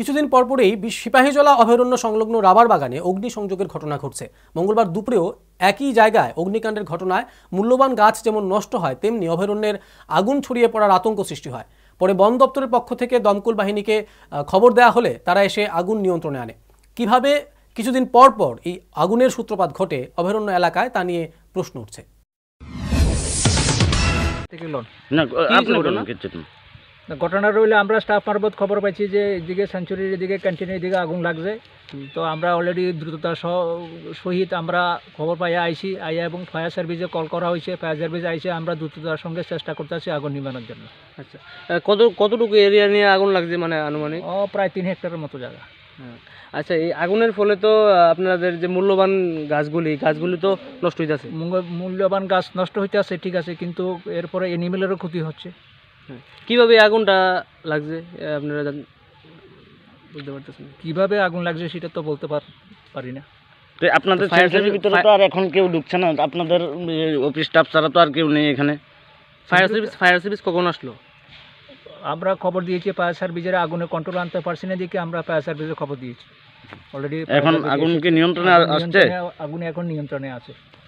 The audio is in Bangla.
কিছুদিন পরপরেই সিপাহীজলা অভয়ারণ্য সংলগ্ন রাবার বাগানে অগ্নিসংযোগের ঘটনা ঘটছে মঙ্গলবার দুপুরেও একই জায়গায় অগ্নিকাণ্ডের ঘটনায় মূল্যবান গাছ যেমন নষ্ট হয় তেমনি অভয়ারণ্যের আগুন ছড়িয়ে পড়ার আতঙ্ক সৃষ্টি হয় পরে বন দপ্তরের পক্ষ থেকে দমকল বাহিনীকে খবর দেওয়া হলে তারা এসে আগুন নিয়ন্ত্রণে আনে কিভাবে কিছুদিন পর পর এই আগুনের সূত্রপাত ঘটে অভয়ারণ্য এলাকায় তা নিয়ে প্রশ্ন উঠছে না ঘটনা রইলে আমরা স্টাফ মারফত খবর পাইছি যে এদিকে সেঞ্চুরির এদিকে ক্যান্টিনের এদিকে আগুন লাগছে তো আমরা অলরেডি দ্রুততার সহিত আমরা খবর পাইয়া আইছি আইয়া এবং ফায়ার সার্ভিসে কল করা হয়েছে ফায়ার সার্ভিস আইসে আমরা দ্রুততার সঙ্গে চেষ্টা করতেছি আগুন নিবানোর জন্য আচ্ছা কত কতটুকু এরিয়া নিয়ে আগুন লাগছে মানে আনুমানিক ও প্রায় তিন হেক্টরের মতো জায়গা হ্যাঁ। আচ্ছা এই আগুনের ফলে তো আপনাদের যে মূল্যবান গাছগুলি গাছগুলি তো নষ্ট হইতেছে মূল্যবান গাছ নষ্ট হইতেছে ঠিক আছে কিন্তু এরপরে এনিমেলেরও ক্ষতি হচ্ছে কিভাবে আগুনটা লাগছে আপনারা জান বলতে পারতেছেন কিভাবে আগুন লাগছে সেটা তো বলতে পারি না তো আপনাদের ফায়ার সার্ভিসের ভিতরে তো আর এখন কেউ ঢুকছে না আপনাদের অফিস স্টাফ ছাড়া তো আর কেউ নেই এখানে ফায়ার সার্ভিস ফায়ার সার্ভিস কখন আসলো আমরা খবর দিয়েছি ফায়ার সার্ভিসের আগুনে কন্ট্রোল আনতে পারছি না দেখে আমরা ফায়ার সার্ভিসের খবর দিয়েছি অলরেডি এখন আগুন কি নিয়ন্ত্রণে আসছে আগুন এখন নিয়ন্ত্রণে আছে